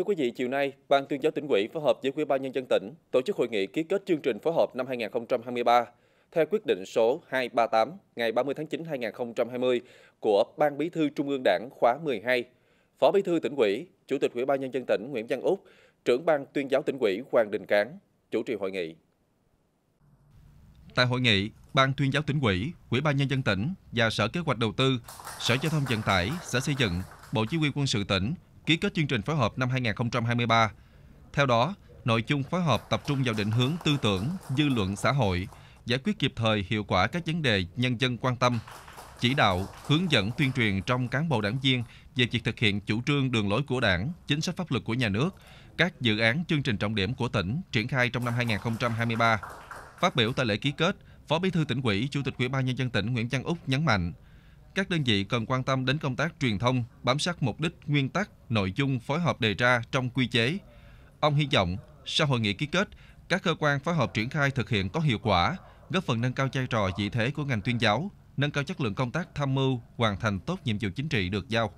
Thưa quý vị, chiều nay, Ban tuyên giáo tỉnh ủy phối hợp với Ủy ban nhân dân tỉnh tổ chức hội nghị ký kết chương trình phối hợp năm 2023 theo quyết định số 238 ngày 30 tháng 9 2020 của Ban Bí thư Trung ương Đảng khóa 12. Phó Bí thư tỉnh ủy, Chủ tịch Ủy ban nhân dân tỉnh Nguyễn Văn Úc, trưởng ban tuyên giáo tỉnh ủy Hoàng Đình Cán chủ trì hội nghị. Tại hội nghị, Ban tuyên giáo tỉnh ủy, Ủy ban nhân dân tỉnh và Sở Kế hoạch Đầu tư, Sở Giao thông Vận tải, Sở Xây dựng, Bộ Chỉ huy quân sự tỉnh ký kết chương trình phối hợp năm 2023. Theo đó, nội dung phối hợp tập trung vào định hướng tư tưởng, dư luận xã hội, giải quyết kịp thời hiệu quả các vấn đề nhân dân quan tâm, chỉ đạo, hướng dẫn tuyên truyền trong cán bộ đảng viên về việc thực hiện chủ trương đường lối của đảng, chính sách pháp luật của nhà nước, các dự án chương trình trọng điểm của tỉnh triển khai trong năm 2023. Phát biểu tại lễ ký kết, Phó Bí thư tỉnh ủy, Chủ tịch Ủy ban nhân dân tỉnh Nguyễn Văn Úc nhấn mạnh, các đơn vị cần quan tâm đến công tác truyền thông, bám sát mục đích, nguyên tắc, nội dung phối hợp đề ra trong quy chế. Ông hy vọng, sau hội nghị ký kết, các cơ quan phối hợp triển khai thực hiện có hiệu quả, góp phần nâng cao vai trò vị thế của ngành tuyên giáo, nâng cao chất lượng công tác tham mưu, hoàn thành tốt nhiệm vụ chính trị được giao.